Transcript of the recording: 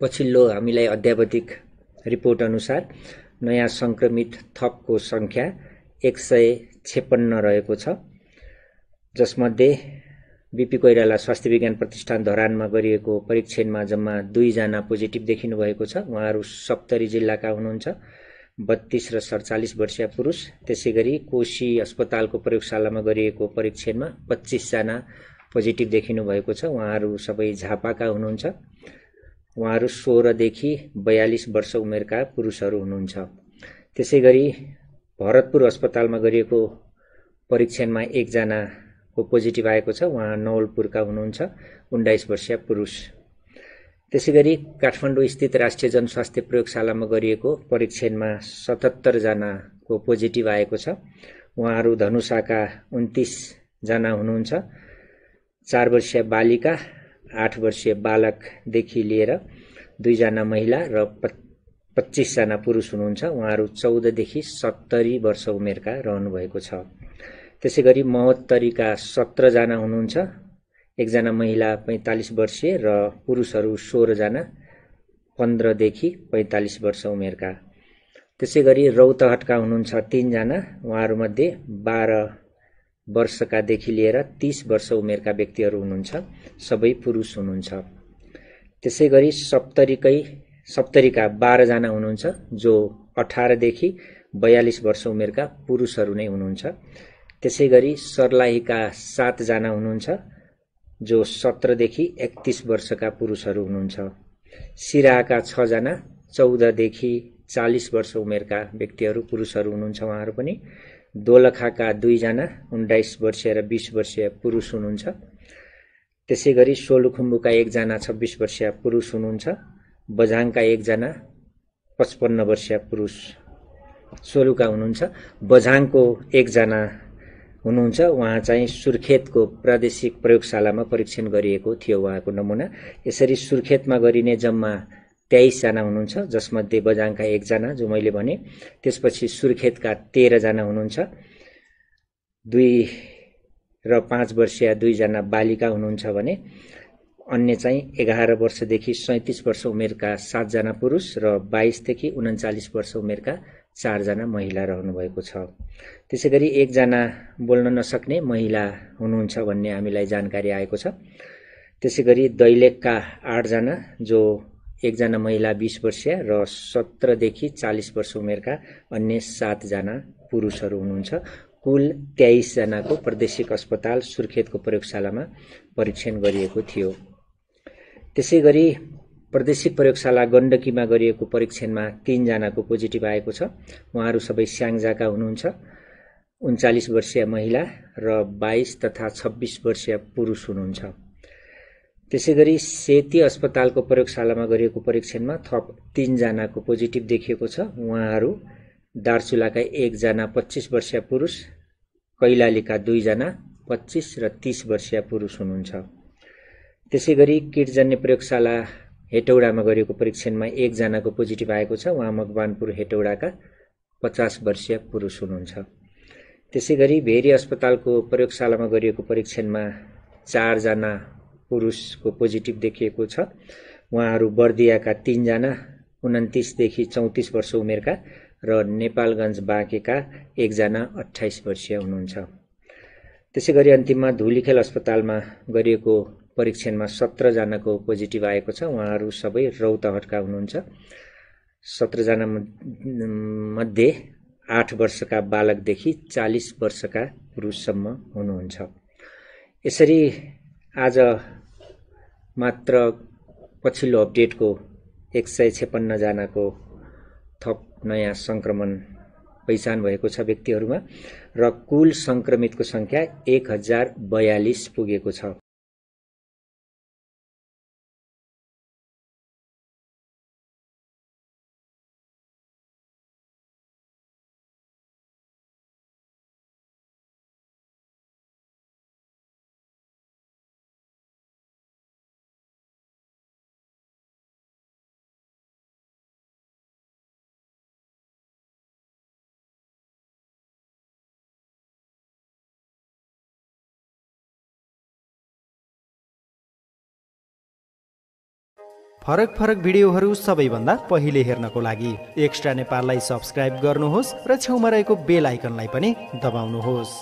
पछिल्लो हामीलाई अध्यावधिक रिपोर्ट अनुसार नयाँ सङ्क्रमित थपको सङ्ख्या एक सय छेपन्न रहेको छ जसमध्ये बिपी कोइराला स्वास्थ्य विज्ञान प्रतिष्ठान धरानमा गरिएको परीक्षणमा जम्मा दुईजना पोजिटिभ देखिनु भएको छ उहाँहरू सप्तरी जिल्लाका हुनुहुन्छ बत्तिस र सडचालिस वर्षीय पुरुष त्यसै गरी कोशी अस्पतालको प्रयोगशालामा गरिएको परीक्षणमा पच्चिसजना पोजिटिभ देखिनु भएको छ उहाँहरू सबै झापाका हुनुहुन्छ उहाँहरू सोह्रदेखि बयालिस वर्ष उमेरका पुरुषहरू हुनुहुन्छ त्यसै गरी भरतपुर अस्पतालमा गरिएको परीक्षणमा एकजनाको पोजिटिभ आएको छ उहाँ नवलपुरका हुनुहुन्छ उन्नाइस वर्षीय पुरुष त्यसै गरी काठमाडौँ स्थित राष्ट्रिय जनस्वास्थ्य प्रयोगशालामा गरिएको परीक्षणमा सतहत्तरजनाको पोजिटिभ आएको छ उहाँहरू धनुषाका उन्तिसजना हुनुहुन्छ चार वर्षीय बालिका आठ वर्षीय बालकदेखि लिएर दुईजना महिला र पच्चिसजना पुरुष हुनुहुन्छ उहाँहरू चौधदेखि सत्तरी वर्ष उमेरका रहनुभएको छ त्यसै गरी महोत्तरीका सत्रजना हुनुहुन्छ एकजना महिला पैँतालिस वर्षीय र पुरुषहरू सोह्रजना पन्ध्रदेखि पैँतालिस वर्ष उमेरका त्यसै गरी रौतहटका हुनुहुन्छ तिनजना उहाँहरूमध्ये बाह्र वर्षकादेखि लिएर तिस वर्ष उमेरका व्यक्तिहरू हुनुहुन्छ सबै पुरुष हुनुहुन्छ त्यसै गरी सप्तरीकै सप्तरीका बाह्रजना हुनुहुन्छ जो अठारदेखि बयालिस वर्ष उमेरका पुरुषहरू नै हुनुहुन्छ त्यसै गरी सर्लाहीका सातजना हुनुहुन्छ जो सत्रदेखि एकतिस वर्षका पुरुषहरू हुनुहुन्छ सिराहाका छजना चौधदेखि चालिस वर्ष उमेरका व्यक्तिहरू पुरुषहरू हुनुहुन्छ उहाँहरू पनि दोलखाका दुईजना उन्नाइस वर्षीय र बिस वर्षीय पुरुष हुनुहुन्छ त्यसै गरी सोलुखुम्बुका एकजना छब्बिस वर्षीय पुरुष हुनुहुन्छ बझाङका एकजना पचपन्न वर्षीय पुरुष सोलुका हुनुहुन्छ बझाङको एकजना हुनुहुन्छ उहाँ चाहिँ सुर्खेतको प्रादेशिक प्रयोगशालामा परीक्षण गरिएको थियो उहाँको नमुना यसरी सुर्खेतमा गरिने जम्मा तेइसजना हुनुहुन्छ जसमध्ये बजाङका एकजना जो मैले भने त्यसपछि सुर्खेतका तेह्रजना हुनुहुन्छ दुई र पाँच वर्षीय दुईजना बालिका हुनुहुन्छ भने अन्य चाहिँ एघार वर्षदेखि सैँतिस वर्ष उमेरका सातजना पुरुष र बाइसदेखि उन्चालिस वर्ष उमेरका चारजना महिला रहनुभएको छ त्यसै गरी एकजना बोल्न नसक्ने महिला हुनुहुन्छ भन्ने हामीलाई जानकारी आएको छ त्यसै गरी दैलेखका आठजना जो एकजना महिला बिस वर्षीय र सत्रदेखि चालिस वर्ष उमेरका अन्य सातजना पुरुषहरू हुनुहुन्छ कुल तेइसजनाको प्रादेशिक अस्पताल सुर्खेतको प्रयोगशालामा परीक्षण गरिएको थियो त्यसै गरी प्रादेशिक प्रयोगशाला गण्डकीमा गरिएको परीक्षणमा तिनजनाको पोजिटिभ आएको छ उहाँहरू सबै स्याङ्जाका हुनुहुन्छ उन्चालिस वर्षीय महिला र बाइस तथा छब्बिस वर्षीय पुरुष हुनुहुन्छ त्यसै गरी सेती अस्पतालको प्रयोगशालामा गरिएको परीक्षणमा थप तिनजनाको पोजिटिभ देखिएको छ उहाँहरू दार्चुलाका एकजना पच्चिस वर्षीय पुरुष कैलालीका दुईजना पच्चिस र तिस वर्षीय पुरुष हुनुहुन्छ त्यसै गरी किटजन्य प्रयोगशाला हेटौडामा गरिएको परीक्षणमा एकजनाको पोजिटिभ आएको छ उहाँ मकवानपुर हेटौडाका पचास वर्षीय पुरुष हुनुहुन्छ त्यसै गरी भेरी अस्पतालको प्रयोगशालामा गरिएको परीक्षणमा चारजना पुरुषको पोजिटिभ देखिएको छ उहाँहरू बर्दियाका तिनजना उन्तिसदेखि चौतिस वर्ष उमेरका र नेपालगञ्ज बाँकेका एकजना अठाइस वर्षीय हुनुहुन्छ त्यसै गरी अन्तिममा धुलीखेल अस्पतालमा गरिएको परीक्षणमा सत्रजनाको पोजिटिभ आएको छ उहाँहरू सबै रौतहटका हुनुहुन्छ सत्रजना मध्ये आठ वर्षका बालकदेखि चालिस वर्षका पुरुषसम्म हुनुहुन्छ यसरी आज मात्र पछिल्लो अपडेटको एक सय छेपन्नजनाको थप नयाँ सङ्क्रमण पहिचान भएको छ व्यक्तिहरूमा र कुल सङ्क्रमितको सङ्ख्या एक हजार बयालिस पुगेको छ फरक फरक भिडियोहरू सबैभन्दा पहिले हेर्नको लागि एक्स्ट्रा नेपाललाई सब्सक्राइब गर्नुहोस् र छेउमा रहेको बेल आइकनलाई पनि दबाउनुहोस्